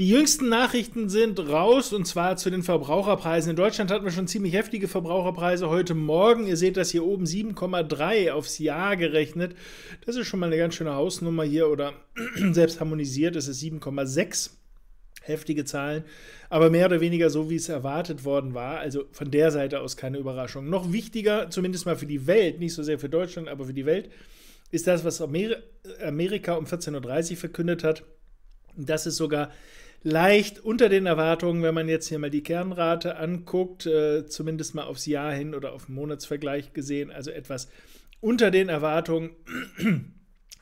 Die jüngsten Nachrichten sind raus und zwar zu den Verbraucherpreisen. In Deutschland hatten wir schon ziemlich heftige Verbraucherpreise heute Morgen. Ihr seht das hier oben 7,3 aufs Jahr gerechnet. Das ist schon mal eine ganz schöne Hausnummer hier oder selbst harmonisiert ist es 7,6. Heftige Zahlen, aber mehr oder weniger so, wie es erwartet worden war. Also von der Seite aus keine Überraschung. Noch wichtiger, zumindest mal für die Welt, nicht so sehr für Deutschland, aber für die Welt, ist das, was Amerika um 14.30 Uhr verkündet hat, Das ist sogar leicht unter den Erwartungen, wenn man jetzt hier mal die Kernrate anguckt, äh, zumindest mal aufs Jahr hin oder auf den Monatsvergleich gesehen, also etwas unter den Erwartungen.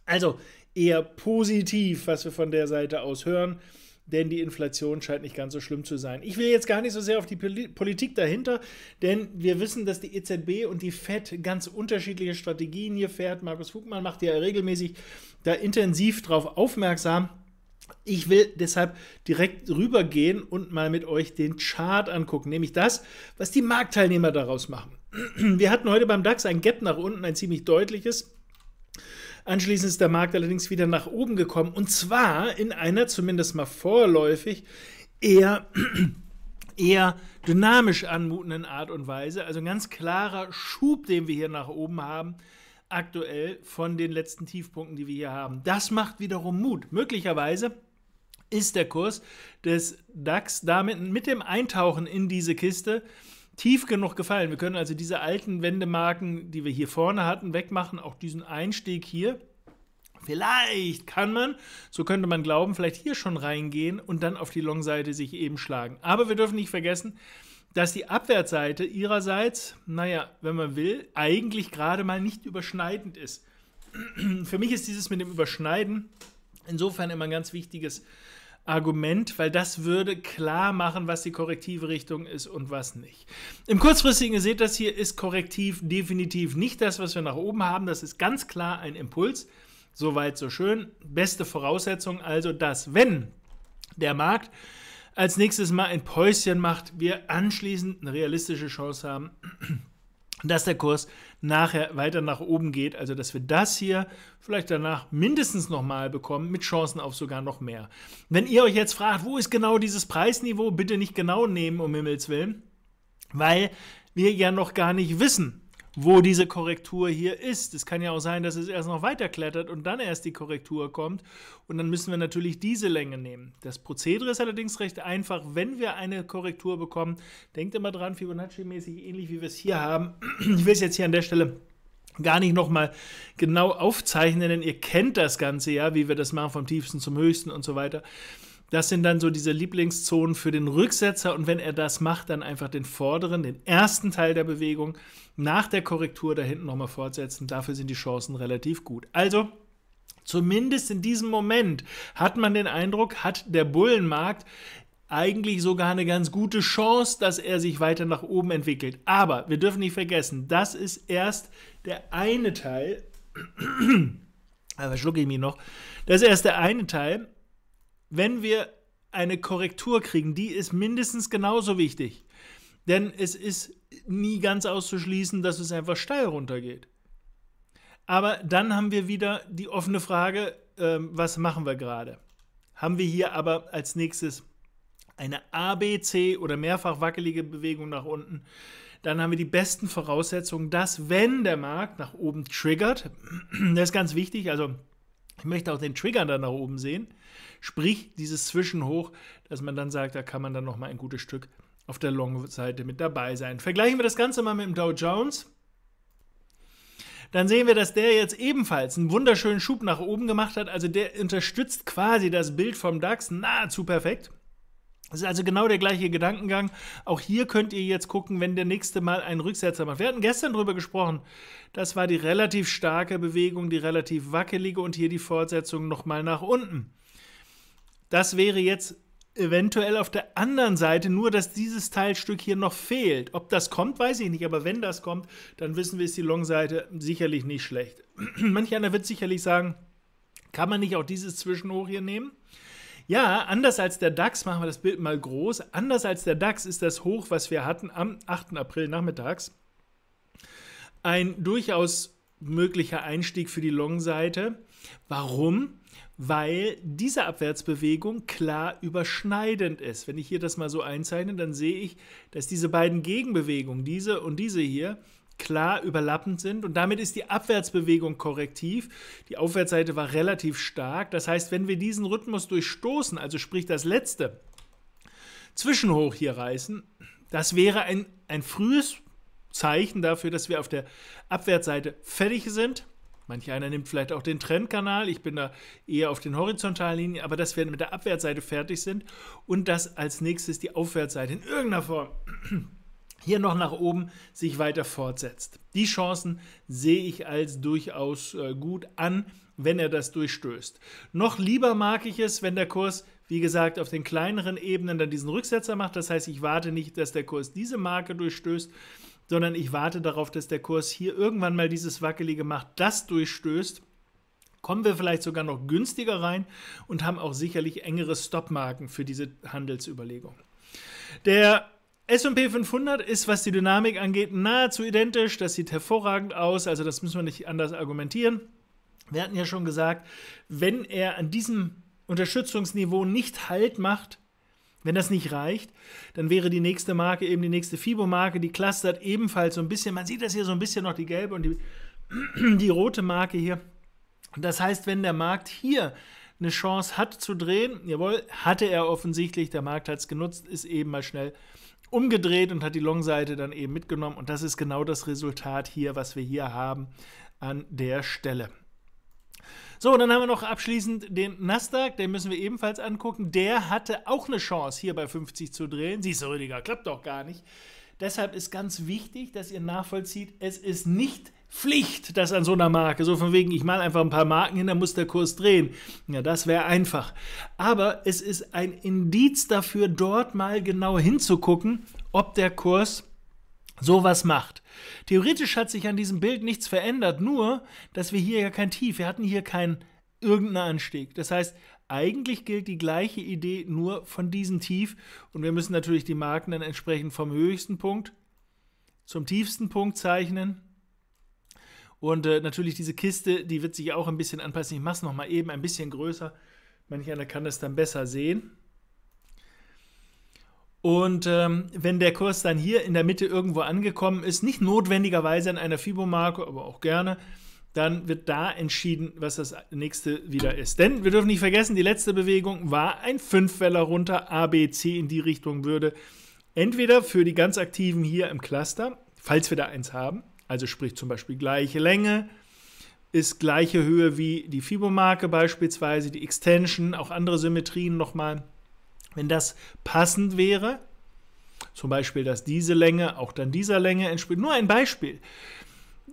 Also eher positiv, was wir von der Seite aus hören, denn die Inflation scheint nicht ganz so schlimm zu sein. Ich will jetzt gar nicht so sehr auf die Politik dahinter, denn wir wissen, dass die EZB und die Fed ganz unterschiedliche Strategien hier fährt. Markus Fugmann macht ja regelmäßig da intensiv drauf aufmerksam. Ich will deshalb direkt rübergehen und mal mit euch den Chart angucken, nämlich das, was die Marktteilnehmer daraus machen. Wir hatten heute beim DAX ein Gap nach unten, ein ziemlich deutliches. Anschließend ist der Markt allerdings wieder nach oben gekommen und zwar in einer zumindest mal vorläufig eher eher dynamisch anmutenden Art und Weise, also ein ganz klarer Schub, den wir hier nach oben haben aktuell von den letzten Tiefpunkten, die wir hier haben. Das macht wiederum Mut. Möglicherweise ist der Kurs des DAX damit mit dem Eintauchen in diese Kiste tief genug gefallen. Wir können also diese alten Wendemarken, die wir hier vorne hatten, wegmachen, auch diesen Einstieg hier. Vielleicht kann man, so könnte man glauben, vielleicht hier schon reingehen und dann auf die Long-Seite sich eben schlagen. Aber wir dürfen nicht vergessen, dass die Abwärtsseite ihrerseits, naja, wenn man will, eigentlich gerade mal nicht überschneidend ist. Für mich ist dieses mit dem Überschneiden insofern immer ein ganz wichtiges Argument, weil das würde klar machen, was die korrektive Richtung ist und was nicht. Im kurzfristigen, ihr seht das hier, ist korrektiv definitiv nicht das, was wir nach oben haben. Das ist ganz klar ein Impuls. Soweit, so schön. Beste Voraussetzung also, dass wenn der Markt als nächstes mal ein Päuschen macht, wir anschließend eine realistische Chance haben, dass der Kurs nachher weiter nach oben geht, also dass wir das hier vielleicht danach mindestens nochmal bekommen, mit Chancen auf sogar noch mehr. Wenn ihr euch jetzt fragt, wo ist genau dieses Preisniveau, bitte nicht genau nehmen, um Himmels Willen, weil wir ja noch gar nicht wissen, wo diese Korrektur hier ist. Es kann ja auch sein, dass es erst noch weiter klettert und dann erst die Korrektur kommt. Und dann müssen wir natürlich diese Länge nehmen. Das Prozedere ist allerdings recht einfach. Wenn wir eine Korrektur bekommen, denkt immer dran, Fibonacci-mäßig, ähnlich wie wir es hier haben. Ich will es jetzt hier an der Stelle gar nicht nochmal genau aufzeichnen, denn ihr kennt das Ganze ja, wie wir das machen vom tiefsten zum höchsten und so weiter. Das sind dann so diese Lieblingszonen für den Rücksetzer und wenn er das macht, dann einfach den vorderen, den ersten Teil der Bewegung nach der Korrektur da hinten nochmal fortsetzen. Dafür sind die Chancen relativ gut. Also Zumindest in diesem Moment hat man den Eindruck, hat der Bullenmarkt eigentlich sogar eine ganz gute Chance, dass er sich weiter nach oben entwickelt. Aber wir dürfen nicht vergessen, das ist erst der eine Teil. Aber schlucke ich mich noch. Das ist erst der eine Teil wenn wir eine Korrektur kriegen, die ist mindestens genauso wichtig. Denn es ist nie ganz auszuschließen, dass es einfach steil runtergeht. Aber dann haben wir wieder die offene Frage, ähm, was machen wir gerade? Haben wir hier aber als nächstes eine ABC oder mehrfach wackelige Bewegung nach unten, dann haben wir die besten Voraussetzungen, dass wenn der Markt nach oben triggert, das ist ganz wichtig, also ich möchte auch den Trigger dann nach oben sehen. Sprich, dieses Zwischenhoch, dass man dann sagt, da kann man dann nochmal ein gutes Stück auf der Long-Seite mit dabei sein. Vergleichen wir das Ganze mal mit dem Dow Jones. Dann sehen wir, dass der jetzt ebenfalls einen wunderschönen Schub nach oben gemacht hat. Also der unterstützt quasi das Bild vom DAX nahezu perfekt. Das ist also genau der gleiche Gedankengang. Auch hier könnt ihr jetzt gucken, wenn der nächste Mal ein Rücksetzer macht. Wir hatten gestern drüber gesprochen. Das war die relativ starke Bewegung, die relativ wackelige und hier die Fortsetzung nochmal nach unten. Das wäre jetzt eventuell auf der anderen Seite, nur dass dieses Teilstück hier noch fehlt. Ob das kommt, weiß ich nicht, aber wenn das kommt, dann wissen wir, ist die Long-Seite sicherlich nicht schlecht. Manch einer wird sicherlich sagen, kann man nicht auch dieses Zwischenhoch hier nehmen? Ja, anders als der DAX, machen wir das Bild mal groß, anders als der DAX ist das Hoch, was wir hatten am 8. April nachmittags, ein durchaus möglicher Einstieg für die Long-Seite. Warum? Weil diese Abwärtsbewegung klar überschneidend ist. Wenn ich hier das mal so einzeichne, dann sehe ich, dass diese beiden Gegenbewegungen, diese und diese hier, klar überlappend sind und damit ist die Abwärtsbewegung korrektiv. Die Aufwärtsseite war relativ stark. Das heißt, wenn wir diesen Rhythmus durchstoßen, also sprich das letzte Zwischenhoch hier reißen, das wäre ein, ein frühes Zeichen dafür, dass wir auf der Abwärtsseite fertig sind. Manch einer nimmt vielleicht auch den Trendkanal, ich bin da eher auf den horizontalen Linien, aber dass wir mit der Abwärtsseite fertig sind und dass als nächstes die Aufwärtsseite in irgendeiner Form hier noch nach oben sich weiter fortsetzt. Die Chancen sehe ich als durchaus äh, gut an, wenn er das durchstößt. Noch lieber mag ich es, wenn der Kurs, wie gesagt, auf den kleineren Ebenen dann diesen Rücksetzer macht. Das heißt, ich warte nicht, dass der Kurs diese Marke durchstößt, sondern ich warte darauf, dass der Kurs hier irgendwann mal dieses wackelige macht, das durchstößt kommen wir vielleicht sogar noch günstiger rein und haben auch sicherlich engere Stopmarken für diese Handelsüberlegung. Der S&P 500 ist, was die Dynamik angeht, nahezu identisch. Das sieht hervorragend aus, also das müssen wir nicht anders argumentieren. Wir hatten ja schon gesagt, wenn er an diesem Unterstützungsniveau nicht Halt macht, wenn das nicht reicht, dann wäre die nächste Marke eben die nächste Fibo-Marke, die clustert ebenfalls so ein bisschen. Man sieht das hier so ein bisschen noch, die gelbe und die, die rote Marke hier. Das heißt, wenn der Markt hier eine Chance hat zu drehen, jawohl, hatte er offensichtlich, der Markt hat es genutzt, ist eben mal schnell umgedreht und hat die Long-Seite dann eben mitgenommen. Und das ist genau das Resultat hier, was wir hier haben an der Stelle. So, dann haben wir noch abschließend den Nasdaq, den müssen wir ebenfalls angucken. Der hatte auch eine Chance, hier bei 50 zu drehen. Siehst du, Rüdiger, klappt doch gar nicht. Deshalb ist ganz wichtig, dass ihr nachvollzieht, es ist nicht Pflicht, das an so einer Marke. So von wegen, ich male einfach ein paar Marken hin, dann muss der Kurs drehen. Ja, das wäre einfach. Aber es ist ein Indiz dafür, dort mal genau hinzugucken, ob der Kurs sowas macht. Theoretisch hat sich an diesem Bild nichts verändert, nur dass wir hier ja kein Tief, wir hatten hier keinen irgendeinen Anstieg. Das heißt, eigentlich gilt die gleiche Idee nur von diesem Tief und wir müssen natürlich die Marken dann entsprechend vom höchsten Punkt zum tiefsten Punkt zeichnen und äh, natürlich diese Kiste, die wird sich auch ein bisschen anpassen. Ich mache es nochmal eben ein bisschen größer. Manch einer kann das dann besser sehen. Und ähm, wenn der Kurs dann hier in der Mitte irgendwo angekommen ist, nicht notwendigerweise an einer Fibo-Marke, aber auch gerne, dann wird da entschieden, was das nächste wieder ist. Denn wir dürfen nicht vergessen, die letzte Bewegung war ein Fünfweller runter, ABC in die Richtung würde. Entweder für die ganz Aktiven hier im Cluster, falls wir da eins haben, also sprich zum Beispiel gleiche Länge, ist gleiche Höhe wie die fibo beispielsweise, die Extension, auch andere Symmetrien nochmal. Wenn das passend wäre, zum Beispiel, dass diese Länge auch dann dieser Länge entspricht, nur ein Beispiel,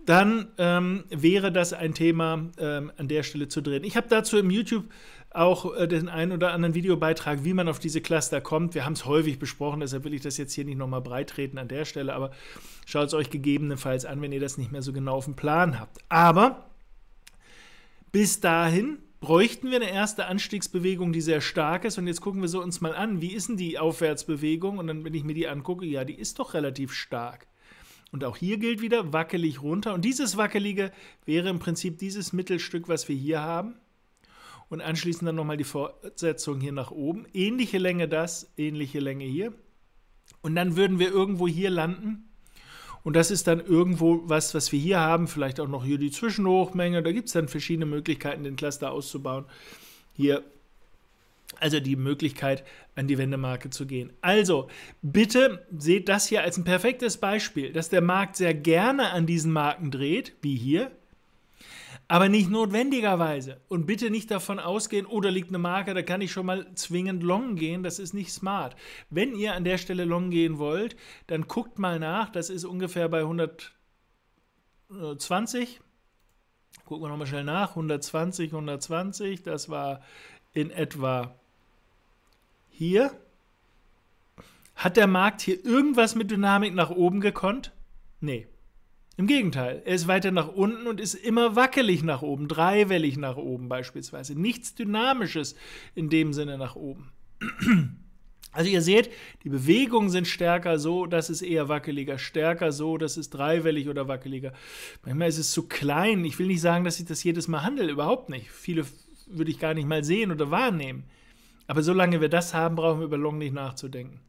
dann ähm, wäre das ein Thema ähm, an der Stelle zu drehen. Ich habe dazu im YouTube auch äh, den einen oder anderen Videobeitrag, wie man auf diese Cluster kommt. Wir haben es häufig besprochen, deshalb will ich das jetzt hier nicht nochmal breitreten an der Stelle, aber schaut es euch gegebenenfalls an, wenn ihr das nicht mehr so genau auf dem Plan habt. Aber bis dahin bräuchten wir eine erste Anstiegsbewegung, die sehr stark ist. Und jetzt gucken wir so uns mal an, wie ist denn die Aufwärtsbewegung? Und dann, wenn ich mir die angucke, ja, die ist doch relativ stark. Und auch hier gilt wieder wackelig runter. Und dieses wackelige wäre im Prinzip dieses Mittelstück, was wir hier haben. Und anschließend dann nochmal die Fortsetzung hier nach oben. Ähnliche Länge das, ähnliche Länge hier. Und dann würden wir irgendwo hier landen. Und das ist dann irgendwo was, was wir hier haben. Vielleicht auch noch hier die Zwischenhochmenge. Da gibt es dann verschiedene Möglichkeiten, den Cluster auszubauen. Hier also die Möglichkeit, an die Wendemarke zu gehen. Also bitte seht das hier als ein perfektes Beispiel, dass der Markt sehr gerne an diesen Marken dreht, wie hier, aber nicht notwendigerweise. Und bitte nicht davon ausgehen, oh, da liegt eine Marke, da kann ich schon mal zwingend long gehen, das ist nicht smart. Wenn ihr an der Stelle long gehen wollt, dann guckt mal nach, das ist ungefähr bei 120. Gucken wir nochmal schnell nach, 120, 120, das war in etwa hier, hat der Markt hier irgendwas mit Dynamik nach oben gekonnt? Nee. Im Gegenteil, er ist weiter nach unten und ist immer wackelig nach oben, dreiwellig nach oben beispielsweise. Nichts Dynamisches in dem Sinne nach oben. Also ihr seht, die Bewegungen sind stärker so, das ist eher wackeliger, stärker so, das ist dreiwellig oder wackeliger. Manchmal ist es zu klein. Ich will nicht sagen, dass ich das jedes Mal handle, überhaupt nicht. Viele würde ich gar nicht mal sehen oder wahrnehmen. Aber solange wir das haben, brauchen wir über Long nicht nachzudenken.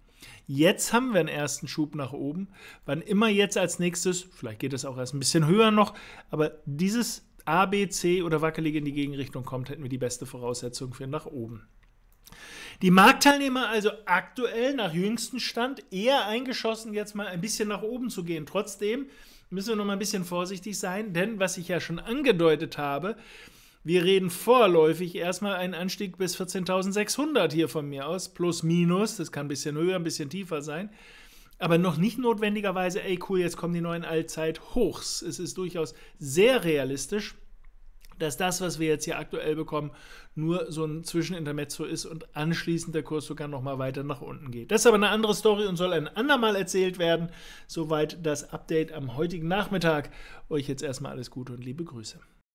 Jetzt haben wir einen ersten Schub nach oben. Wann immer jetzt als nächstes, vielleicht geht es auch erst ein bisschen höher noch, aber dieses A, B, C oder wackelig in die Gegenrichtung kommt, hätten wir die beste Voraussetzung für nach oben. Die Marktteilnehmer also aktuell nach jüngstem Stand eher eingeschossen, jetzt mal ein bisschen nach oben zu gehen. Trotzdem müssen wir noch mal ein bisschen vorsichtig sein, denn was ich ja schon angedeutet habe, wir reden vorläufig erstmal einen Anstieg bis 14.600 hier von mir aus, plus minus, das kann ein bisschen höher, ein bisschen tiefer sein, aber noch nicht notwendigerweise, ey cool, jetzt kommen die neuen Allzeithochs. Es ist durchaus sehr realistisch, dass das, was wir jetzt hier aktuell bekommen, nur so ein Zwischenintermezzo ist und anschließend der Kurs sogar nochmal weiter nach unten geht. Das ist aber eine andere Story und soll ein andermal erzählt werden. Soweit das Update am heutigen Nachmittag. Euch jetzt erstmal alles Gute und liebe Grüße.